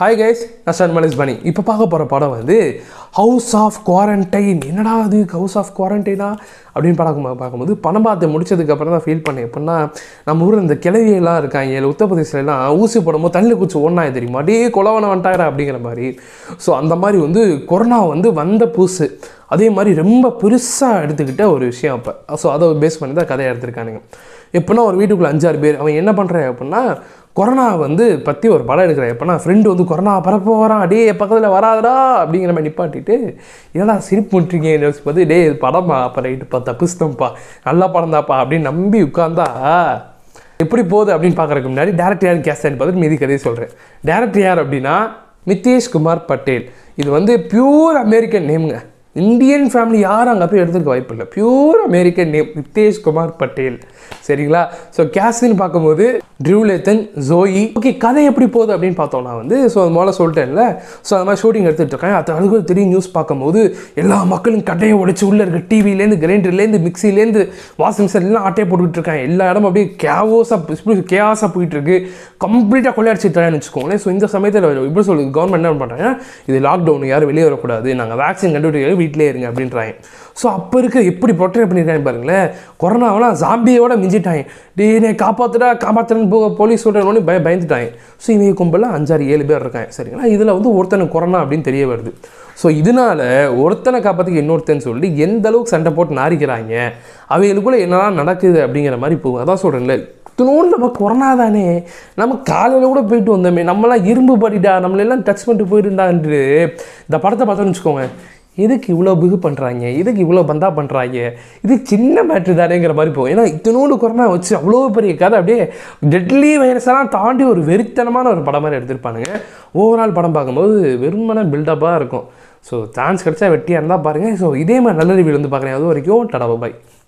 hi guys நான் சன்மலிஸ் பனி இப்போ பார்க்க போகிற படம் வந்து ஹவுஸ் ஆஃப் குவாரண்டைன் என்னடா அது ஹவுஸ் ஆஃப் குவாரண்டைனா அப்படின்னு பார்க்கும் பார்க்கும்போது பணம் பார்த்து முடிச்சதுக்கப்புறம் தான் ஃபீல் பண்ணேன் எப்படின்னா நம்ம ஊரில் இந்த கிளவியெல்லாம் இருக்காங்க இல்லை உத்தரப்பிரதேசிலலாம் ஊசி போடும்போது தள்ளி குச்சி ஒன்றாய் தெரியுமா டே குலவனை வண்டாயிரா அப்படிங்கிற மாதிரி ஸோ அந்த மாதிரி வந்து கொரோனா வந்து வந்த பூசு அதே மாதிரி ரொம்ப பெருசாக எடுத்துக்கிட்ட ஒரு விஷயம் அப்போ ஸோ அதை பேஸ் பண்ணி தான் கதையை எடுத்திருக்கானுங்க எப்படின்னா ஒரு வீட்டுக்குள்ளே அஞ்சாறு பேர் அவன் என்ன பண்ணுறேன் அப்படின்னா கொரோனா வந்து பற்றி ஒரு படம் எடுக்கிறேன் எப்போனா ஃப்ரெண்டு வந்து கொரோனா பரப்ப வரான் அடே பக்கத்தில் வராதடா அப்படிங்கிற மாதிரி நிப்பாட்டி பண்ணிவிட்டு என்னடா சிரிப்பு பண்ணுறீங்கன்னு பார்த்து டே இது படமா அப்போ ரைட்டுப்பா தப்புஸ்தம்ப்பா நல்லா படம் தான்ப்பா அப்படின்னு நம்பி உட்காந்தா எப்படி போகுது அப்படின்னு பார்க்குறக்கு முன்னாடி டேரக்டர் யார் கேஸ்டான்னு பார்த்துட்டு மீதி கதையை சொல்கிறேன் டேரக்டர் யார் அப்படின்னா குமார் பட்டேல் இது வந்து பியூர் அமெரிக்கன் நேமுங்க இந்தியன் ஃபேமிலி யாரும் அங்கே போய் எடுத்துக்க வாய்ப்பு இல்லை pure American name Kumar Patel சரிங்களா ஸோ கேஸ்டின்னு பார்க்கும்போது ட்ரூலேத்தன் ஜோயி ஓகே கதை எப்படி போகுது அப்படின்னு பார்த்தோம்னா வந்து ஸோ அது மேலே சொல்லிட்டேன்ல ஸோ அது மாதிரி ஷூட்டிங் எடுத்துகிட்டு இருக்கேன் அது அதுக்கு தெரியும் நியூஸ் பார்க்கும்போது எல்லா மக்களும் கட்டையை உடைச்சி உள்ளே இருக்க டிவிலேருந்து கிரைண்டர்லேருந்து மிக்சிலேருந்து வாஷிங் மிஷின்லாம் எல்லாம் ஆட்டையை போட்டுக்கிட்டு இருக்கேன் எல்லா இடமும் அப்படியே கேவோஸாக இப்படி போயிட்டு இருக்கு கம்ப்ளீட்டாக கொள்ளையடிச்சிட்டான்னு வச்சுக்கோங்களேன் ஸோ இந்த சமயத்தில் இப்படி சொல்லுது கவர்மெண்ட் என்ன பண்ணுறாங்க இது லாக்டவுன் யாரும் வெளியே வரக்கூடாது நாங்கள் வேக்சின் கண்டுபிடிக்கிறது வீட்டிலே இருங்க அப்படின்றாங்க ஸோ அப்போ இருக்க எப்படி ப்ரொட்டக்ட் பண்ணியிருக்காங்க பாருங்களேன் கொரோனாவெலாம் ஜாம்பியோட மிஞ்சிட்டாங்க டீனே காப்பாற்றுடா காப்பாற்றுறேன்னு போக போலீஸ் சொல்கிறேன்னு பய பயந்துட்டாங்க ஸோ இவங்க கும்பலில் அஞ்சாறு ஏழு பேர் இருக்காங்க சரிங்களா இதில் வந்து ஒருத்தனுக்கு கொரோனா அப்படின்னு தெரிய வருது ஸோ இதனால் ஒருத்தனை காப்பாற்றுக்கு இன்னொருத்தன் சொல்லி எந்த அளவுக்கு சண்டை போட்டு நாரிக்கிறாங்க அவைகளுக்குள்ளே என்னெல்லாம் நடக்குது அப்படிங்கிற மாதிரி போகும் அதான் சொல்கிறேன்ல இத்தனோடு நம்ம கொரோனா தானே நம்ம காலையில் கூட போயிட்டு வந்தோமே நம்மளாம் இரும்பு படிடா நம்மளெல்லாம் டச் பண்ணிட்டு போயிருந்தான்ட்டு இந்த படத்தை பார்த்தோன்னு வச்சுக்கோங்க எதுக்கு இவ்வளோ பிகு பண்ணுறாங்க இதுக்கு இவ்வளோ பந்தா பண்ணுறாங்க இது சின்ன மேட்ரு தானேங்கிற மாதிரி போகும் ஏன்னா இத்தனோடு கொரோனா வச்சு அவ்வளோ பெரிய கதை அப்படியே டெட்லி வைரஸெல்லாம் தாண்டி ஒரு வெறித்தனமான ஒரு படம் மாதிரி எடுத்திருப்பானுங்க ஓவரால் படம் பார்க்கும்போது வெறுமனை பில்டப்பாக இருக்கும் ஸோ சான்ஸ் கிடச்சா வெட்டியாக இருந்தால் பாருங்கள் ஸோ இதே மாதிரி நல்ல ரிவ்யூ வந்து பார்க்குறேன் அது வரைக்கும் டடா பாய்